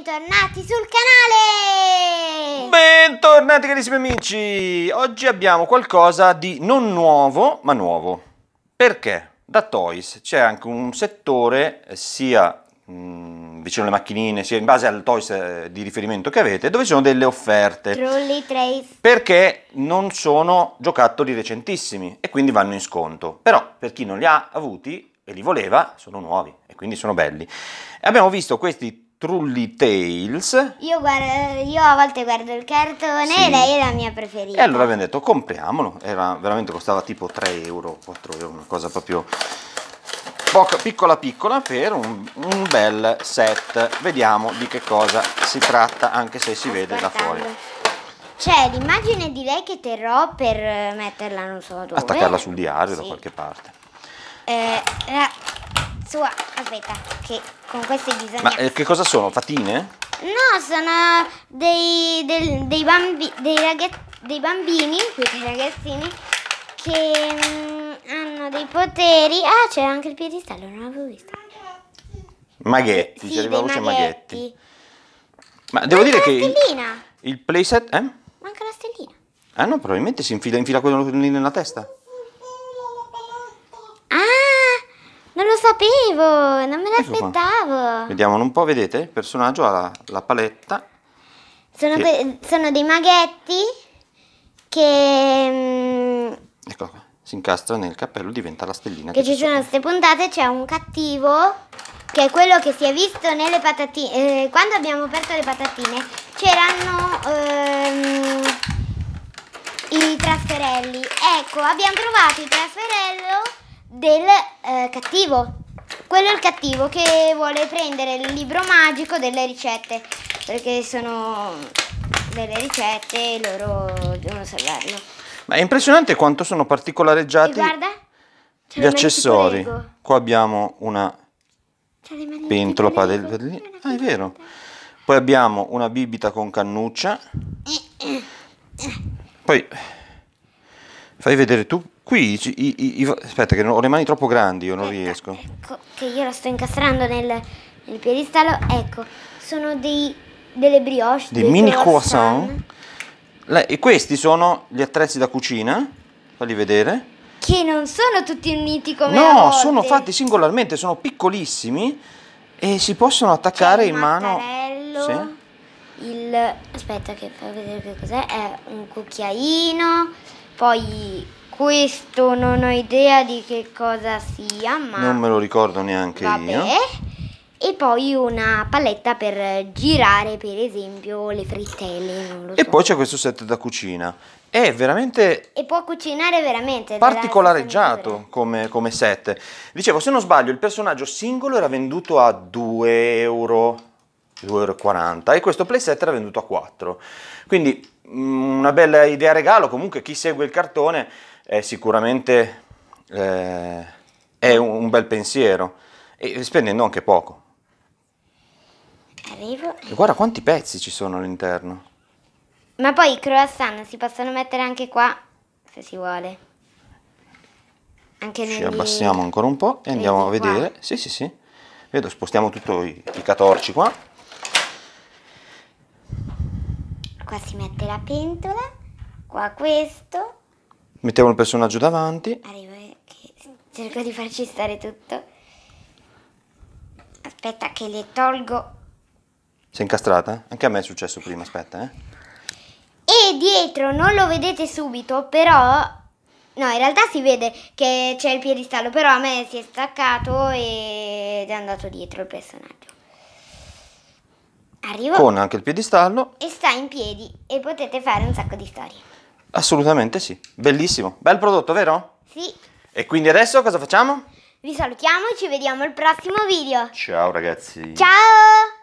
bentornati sul canale! Bentornati carissimi amici! Oggi abbiamo qualcosa di non nuovo, ma nuovo. Perché? Da Toys c'è anche un settore eh, sia mh, mm, vicino alle macchinine, sia in base al Toys eh, di riferimento che avete, dove ci sono delle offerte. Trulli Trace. Perché non sono giocattoli recentissimi e quindi vanno in sconto. Però per chi non li ha avuti e li voleva, sono nuovi e quindi sono belli. Abbiamo visto questi Trulli Tales. Io, guardo, io, a volte guardo il cartone sì. e lei è la mia preferita. E allora abbiamo detto compriamolo, Era, veramente costava tipo 3 euro, 4 euro, una cosa proprio poca, piccola piccola per un, un, bel set. Vediamo di che cosa si tratta anche se si vede da fuori. C'è l'immagine di lei che terrò per metterla, non so dove. Attaccarla sul diario sì. da qualche parte. Eh, la sua, aspetta, che con queste bisogna... Ma eh, che cosa sono? Fatine? No, sono dei, del, dei, bambi, dei, ragaz, dei bambini, quindi ragazzini, che mm, hanno dei poteri... Ah, c'è anche il piedistallo, non l'avevo visto. Maghetti, sì, ci arriva voce maghetti. maghetti. Ma devo Manca dire che... Manca la Il, il playset... Eh? Manca la stellina. Ah no, probabilmente si infila, infila quello nella testa. sapevo, non me l'aspettavo. Vediamo un po', vedete? Il personaggio ha la, la paletta. Sono, che... sono, dei maghetti che... Ecco qua, si incastra nel cappello, diventa la stellina. Che, che ci sono queste puntate, c'è un cattivo che è quello che si è visto nelle patatine. Eh, quando abbiamo aperto le patatine c'erano ehm, i trasferelli. Ecco, abbiamo trovato il trasferello del eh, cattivo. Quello è il cattivo che vuole prendere il libro magico delle ricette, perché sono delle ricette e loro devono salvarlo. Ma è impressionante quanto sono particolareggiati guarda, gli accessori. Qua abbiamo una pentola padellina. Ah, è vero. Poi abbiamo una bibita con cannuccia. Eh, eh, eh. Poi fai vedere tu Qui i, i, i, aspetta che ho le mani troppo grandi, io non ecco, riesco. Ecco, che io la sto incastrando nel, nel piedistallo, ecco, sono dei, delle brioche. Dei, dei mini croissant. croissant. Le, e questi sono gli attrezzi da cucina, falli vedere. Che non sono tutti uniti come No, sono fatti singolarmente, sono piccolissimi e si possono attaccare in mano. Sì. Il, aspetta che fa vedere che cos'è, è un cucchiaino, poi questo non ho idea di che cosa sia, ma... Non me lo ricordo neanche vabbè. io. E poi una paletta per girare, per esempio, le frittelle. e so. poi c'è questo set da cucina. È veramente... E può cucinare veramente. Particolareggiato come, come, set. Dicevo, se non sbaglio, il personaggio singolo era venduto a 2 euro, 2,40 euro e questo playset era venduto a 4. Quindi mm, una bella idea regalo, comunque chi segue il cartone è sicuramente eh, è un bel pensiero e spendendo anche poco. Arrivo. E guarda quanti pezzi ci sono all'interno. Ma poi i croissant si possono mettere anche qua se si vuole. Anche Ci abbassiamo ancora un po' e andiamo a vedere. Qua. Sì, sì, sì. Vedo, spostiamo tutto i, i catorci qua. Qua si mette la pentola, qua questo Mettiamo il personaggio davanti. Arriva eh, che cerco di farci stare tutto. Aspetta che le tolgo. Sei incastrata? Anche a me è successo prima, aspetta, eh. E dietro non lo vedete subito, però No, in realtà si vede che c'è il piedistallo, però a me si è staccato ed è andato dietro il personaggio. Arriva... Con anche il piedistallo. E sta in piedi e potete fare un sacco di storie. Assolutamente sì, bellissimo. Bel prodotto, vero? Sì. E quindi adesso cosa facciamo? Vi salutiamo e ci vediamo al prossimo video. Ciao ragazzi. Ciao.